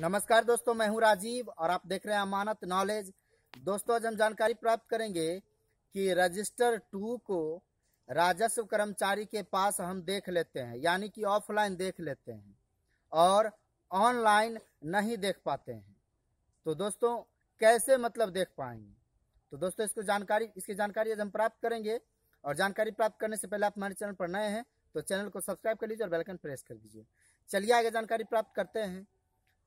नमस्कार दोस्तों मैं हूं राजीव और आप देख रहे हैं अमानत नॉलेज दोस्तों आज हम जानकारी प्राप्त करेंगे कि रजिस्टर टू को राजस्व कर्मचारी के पास हम देख लेते हैं यानी कि ऑफलाइन देख लेते हैं और ऑनलाइन नहीं देख पाते हैं तो दोस्तों कैसे मतलब देख पाएंगे तो दोस्तों इसको जानकारी इसकी जानकारी आज हम प्राप्त करेंगे और जानकारी प्राप्त करने से पहले आप हमारे चैनल पर नए हैं तो चैनल को सब्सक्राइब कर लीजिए और बेलकन प्रेस कर दीजिए चलिए आगे जानकारी प्राप्त करते हैं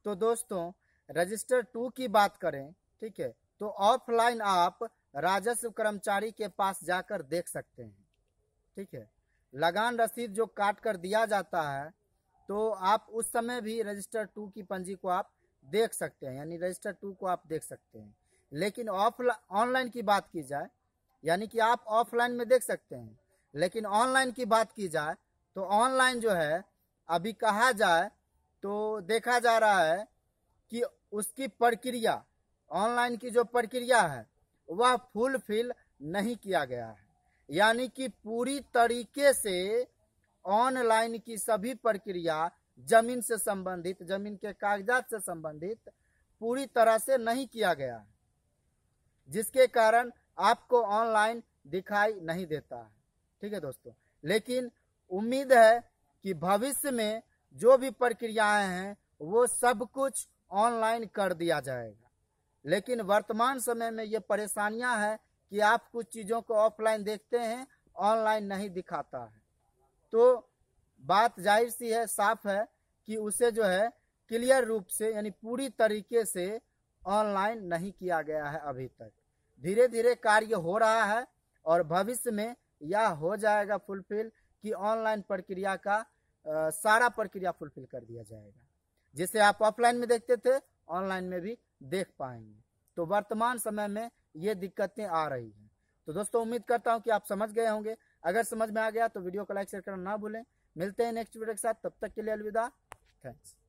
तो दोस्तों रजिस्टर टू की बात करें ठीक है तो ऑफलाइन आप राजस्व कर्मचारी के पास जाकर देख सकते हैं ठीक है लगान रसीद जो काट कर दिया जाता है तो आप उस समय भी रजिस्टर टू की पंजी को आप देख सकते हैं यानी रजिस्टर टू को आप देख सकते हैं लेकिन ऑफ ऑनलाइन की बात की जाए यानी कि आप ऑफलाइन में देख सकते हैं लेकिन ऑनलाइन की बात की जाए तो ऑनलाइन जो है अभी कहा जाए तो देखा जा रहा है कि उसकी प्रक्रिया ऑनलाइन की जो प्रक्रिया है वह फुलफिल नहीं किया गया है यानी कि पूरी तरीके से ऑनलाइन की सभी प्रक्रिया जमीन से संबंधित जमीन के कागजात से संबंधित पूरी तरह से नहीं किया गया है जिसके कारण आपको ऑनलाइन दिखाई नहीं देता है ठीक है दोस्तों लेकिन उम्मीद है कि भविष्य में जो भी प्रक्रियाएं हैं वो सब कुछ ऑनलाइन कर दिया जाएगा लेकिन वर्तमान समय में ये परेशानियां हैं कि आप कुछ चीज़ों को ऑफलाइन देखते हैं ऑनलाइन नहीं दिखाता है तो बात जाहिर सी है साफ है कि उसे जो है क्लियर रूप से यानी पूरी तरीके से ऑनलाइन नहीं किया गया है अभी तक धीरे धीरे कार्य हो रहा है और भविष्य में यह हो जाएगा फुलफिल कि ऑनलाइन प्रक्रिया का सारा प्रक्रिया फुलफिल कर दिया जाएगा जिसे आप ऑफलाइन में देखते थे ऑनलाइन में भी देख पाएंगे तो वर्तमान समय में ये दिक्कतें आ रही हैं तो दोस्तों उम्मीद करता हूँ कि आप समझ गए होंगे अगर समझ में आ गया तो वीडियो को लाइक शेयर करना ना भूलें मिलते हैं नेक्स्ट वीडियो के साथ तब तक के लिए अलविदा थैंक्स